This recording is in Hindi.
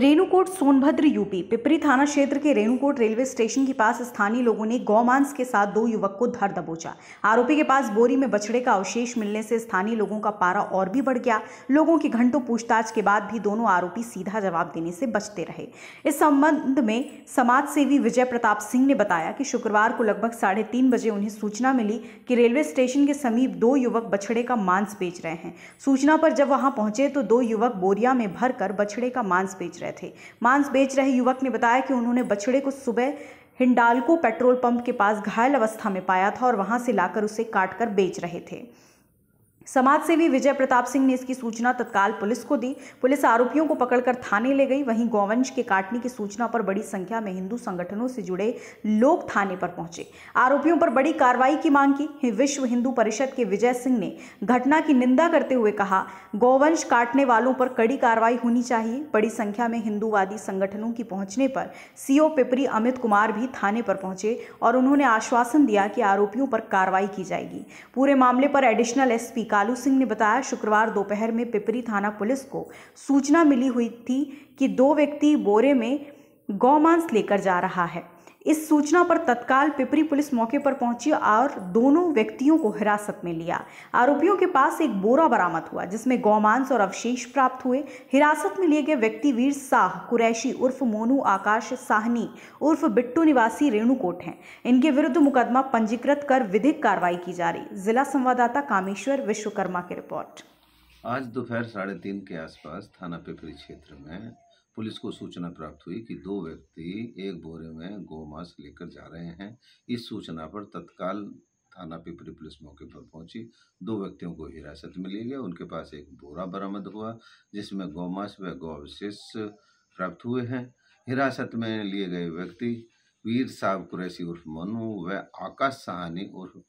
रेणुकोट सोनभद्र यूपी पिपरी थाना क्षेत्र के रेणुकोट रेलवे स्टेशन के पास स्थानीय लोगों ने गौमांस के साथ दो युवक को धर दबोचा आरोपी के पास बोरी में बछड़े का अवशेष मिलने से स्थानीय लोगों का पारा और भी बढ़ गया लोगों की घंटों पूछताछ के बाद भी दोनों आरोपी सीधा जवाब देने से बचते रहे इस संबंध में समाज सेवी विजय प्रताप सिंह ने बताया कि शुक्रवार को लगभग साढ़े तीन बजे उन्हें सूचना मिली कि रेलवे स्टेशन के समीप दो युवक बछड़े का मांस बेच रहे हैं सूचना पर जब वहां पहुंचे तो दो युवक बोरिया में भर बछड़े का मांस बेच रहे रहे थे मांस बेच रहे युवक ने बताया कि उन्होंने बछड़े को सुबह हिंडालको पेट्रोल पंप के पास घायल अवस्था में पाया था और वहां से लाकर उसे काटकर बेच रहे थे समाजसेवी विजय प्रताप सिंह ने इसकी सूचना तत्काल पुलिस को दी पुलिस आरोपियों को पकड़कर थाने ले गई वहीं गौवंश के काटने की सूचना पर बड़ी संख्या में हिंदू संगठनों से जुड़े लोग थाने पर पहुंचे आरोपियों पर बड़ी कार्रवाई की मांग की विश्व हिंदू परिषद के विजय सिंह ने घटना की निंदा करते हुए कहा गौवंश काटने वालों पर कड़ी कार्रवाई होनी चाहिए बड़ी संख्या में हिंदूवादी संगठनों की पहुंचने पर सीओ पिपरी अमित कुमार भी थाने पर पहुंचे और उन्होंने आश्वासन दिया कि आरोपियों पर कार्रवाई की जाएगी पूरे मामले पर एडिशनल एसपी का लालू सिंह ने बताया शुक्रवार दोपहर में पिपरी थाना पुलिस को सूचना मिली हुई थी कि दो व्यक्ति बोरे में गौमांस लेकर जा रहा है इस सूचना पर तत्काल पिपरी पुलिस मौके पर पहुंची और दोनों व्यक्तियों को हिरासत में लिया आरोपियों के पास एक बोरा बरामद हुआ जिसमें गौमांस और अवशेष प्राप्त हुए हिरासत में लिए गए व्यक्ति वीर साह कुरैशी उर्फ मोनू आकाश साहनी उर्फ बिट्टू निवासी रेणुकोट हैं इनके विरुद्ध मुकदमा पंजीकृत कर विधिक कार्रवाई की जा रही जिला संवाददाता कामेश्वर विश्वकर्मा की रिपोर्ट आज दोपहर साढ़े तीन के आसपास थाना पिपरी क्षेत्र में पुलिस को सूचना प्राप्त हुई कि दो व्यक्ति एक बोरे में गोमांस लेकर जा रहे हैं इस सूचना पर तत्काल थाना पिपरी पुलिस मौके पर पहुंची दो व्यक्तियों को हिरासत में लिया गया उनके पास एक बोरा बरामद हुआ जिसमें गोमांस व गौ अवशेष प्राप्त हुए हैं हिरासत में लिए गए व्यक्ति वीर साहब कुरैसी उर्फ मनु व आकाश सहानी उर्फ